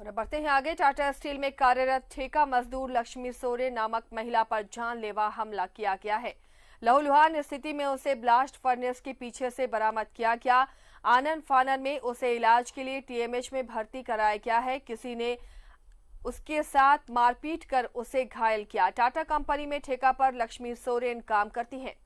और बढ़ते हैं आगे टाटा स्टील में कार्यरत ठेका मजदूर लक्ष्मी सोरे नामक महिला पर जानलेवा हमला किया गया है लहूलुहान स्थिति में उसे ब्लास्ट फर्नेस के पीछे से बरामद किया गया आनंद फानन में उसे इलाज के लिए टीएमएच में भर्ती कराया गया है किसी ने उसके साथ मारपीट कर उसे घायल किया टाटा कंपनी में ठेका पर लक्ष्मी सोरेन काम करती हैं